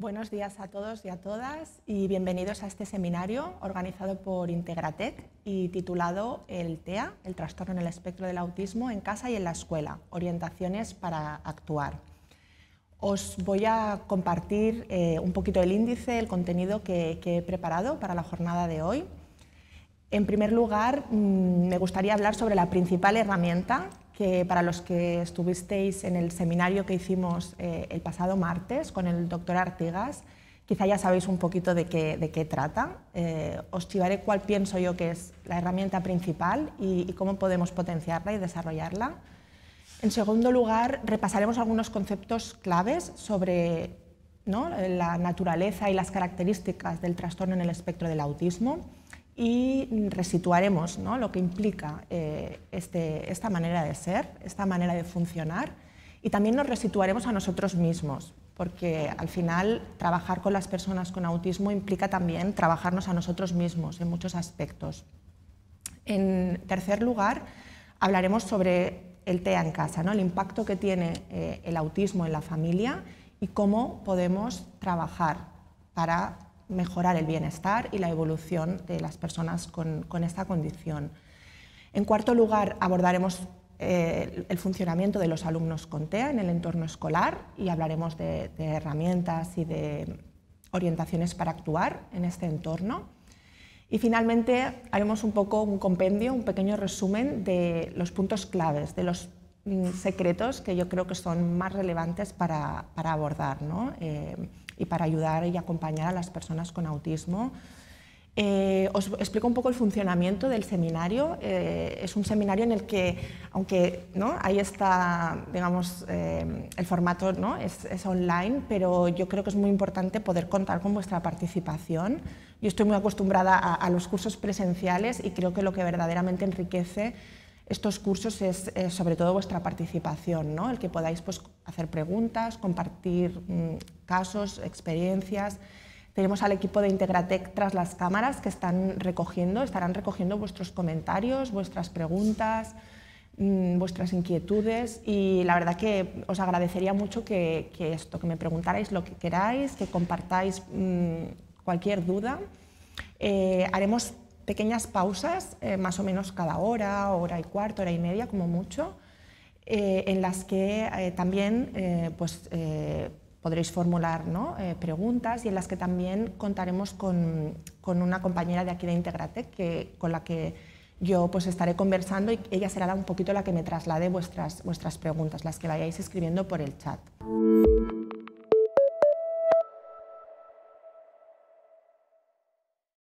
Buenos días a todos y a todas y bienvenidos a este seminario organizado por Integratec y titulado El TEA, el trastorno en el espectro del autismo en casa y en la escuela, orientaciones para actuar. Os voy a compartir eh, un poquito el índice, el contenido que he preparado para la jornada de hoy. En primer lugar, mm, me gustaría hablar sobre la principal herramienta que para los que estuvisteis en el seminario que hicimos eh, el pasado martes con el doctor Artigas, quizá ya sabéis un poquito de qué, trata. Eh, os chivaré cuál pienso yo que es la herramienta principal y, cómo podemos potenciarla y desarrollarla. En segundo lugar, repasaremos algunos conceptos claves sobre la naturaleza y las características del trastorno en el espectro del autismo y resituaremos lo que implica eh, este, esta manera de ser, esta manera de funcionar y también nos resituaremos a nosotros mismos, porque al final trabajar con las personas con autismo implica también trabajarnos a nosotros mismos en muchos aspectos. En tercer lugar, hablaremos sobre el TEA en casa, ¿no? el impacto que tiene eh, el autismo en la familia y cómo podemos trabajar para mejorar el bienestar y la evolución de las personas con, esta condición. En cuarto lugar, abordaremos eh, el funcionamiento de los alumnos con TEA en el entorno escolar y hablaremos de, herramientas y de orientaciones para actuar en este entorno. Y finalmente haremos un poco un compendio, un pequeño resumen de los puntos claves, de los Mm, secretos que yo creo que son más relevantes para, para abordar eh, y para ayudar y acompañar a las personas con autismo. Eh, os explico un poco el funcionamiento del seminario. Eh, es un seminario en el que, aunque ¿no? ahí está, digamos, el formato ¿no? es, online, pero yo creo que es muy importante poder contar con vuestra participación. Yo estoy muy acostumbrada a los cursos presenciales y creo que lo que verdaderamente enriquece estos cursos es sobre todo vuestra participación, ¿no? el que podáis pues, hacer preguntas, compartir mm, casos, experiencias. Tenemos al equipo de Integratec tras las cámaras que están recogiendo, estarán recogiendo vuestros comentarios, vuestras preguntas, mm, vuestras inquietudes y la verdad que os agradecería mucho que, esto, que me preguntarais lo que queráis, que compartáis mm, cualquier duda. Eh, haremos pequeñas pausas, eh, más o menos cada hora, hora y cuarto, hora y media como mucho, eh, en las que eh, también pues, podréis formular preguntas y en las que también contaremos con, una compañera de aquí de Integratec que, con la que yo pues estaré conversando y ella será un poquito la que me traslade vuestras, vuestras preguntas, las que vayáis escribiendo por el chat.